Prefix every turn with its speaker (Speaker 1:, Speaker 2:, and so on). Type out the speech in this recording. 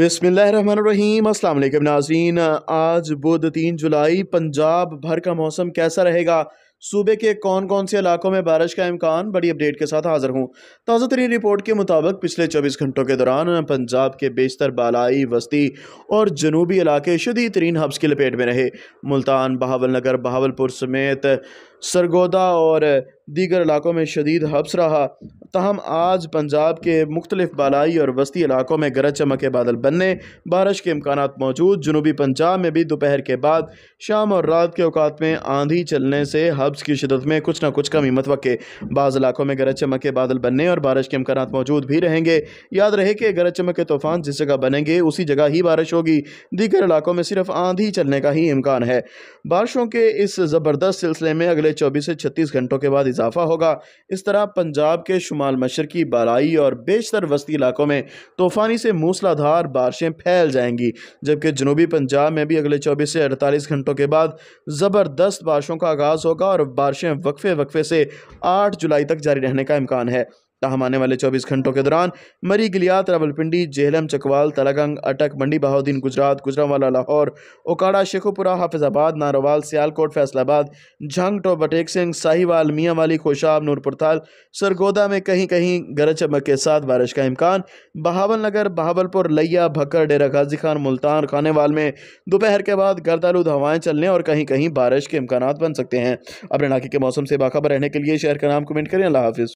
Speaker 1: बिसमीम अस्सलाम वालेकुम नाजीन आज बुध तीन जुलाई पंजाब भर का मौसम कैसा रहेगा सूबे के कौन कौन से इलाकों में बारिश का इम्कान बड़ी अपडेट के साथ हाजिर हूँ ताज़ा तरीन रिपोर्ट के मुताबिक पिछले 24 घंटों के दौरान पंजाब के बेशतर बालाई वस्ती और जनूबी इलाके शदी तरीन हब्स की लपेट में रहे मुल्तान बहावल नगर बहावलपुर समेत सरगोदा और दीगर इलाकों में शदीद हब्स रहा तहम आज पंजाब के मुख्तलिफ बालाई और वस्ती इलाकों में गरज चमक के बादल बनने बारिश के इम्कान मौजूद जनूबी पंजाब में भी दोपहर के बाद शाम और रात के अवकात में आंधी चलने से हब्स की शिदत में कुछ ना कुछ कमी के बाज़ इलाकों में गरज चमक के बादल बनने और बारिश के इम्कान मौजूद भी रहेंगे याद रहे कि गरज चमक के तूफ़ान जिस जगह बनेंगे उसी जगह ही बारिश होगी दीगर इलाकों में सिर्फ आंधी चलने का ही इम्कान है बारिशों के इस ज़बरदस्त सिलसिले में अगले अगले 24 से 36 घंटों के बाद इजाफा होगा इस तरह पंजाब के शुमाल मशरकी बालाई और बेशतर वस्ती इलाकों में तूफ़ानी से मूसलाधार बारिशें फैल जाएंगी जबकि जनूबी पंजाब में भी अगले चौबीस से अड़तालीस घंटों के बाद ज़बरदस्त बारिशों का आगाज़ होगा और बारिशें वक्फे वक्फे से आठ जुलाई तक जारी रहने का इम्कान है तहम आने वाले चौबीस घंटों के दौरान मरी गिलियात रावलपिंडी जेहलम चकवाल तलागंग अटक मंडी बहाउद्दीन गुजरात गुजरावाला लाहौर ओकाड़ा शेखोपुरा हाफिजाबाद नारोवाल सियालकोट फैसलाबाद झंग टो बटेक सिंह साहिवाल वाली खोशाब नूरपुरताल सरगोदा में कहीं कहीं गरज चमक के साथ बारिश का इम्कान बहावल नगर बहावलपुर लैया भक्कर डेरा गाजी खान मुल्तान खानेवाल में दोपहर के बाद गर्दालूद हवाएं चलने और कहीं कहीं बारिश के इम्कान बन सकते हैं अपने इलाके के मौसम से बाखबर रहने के लिए शहर का नाम कमेंट करें अल्लाह हाफिज़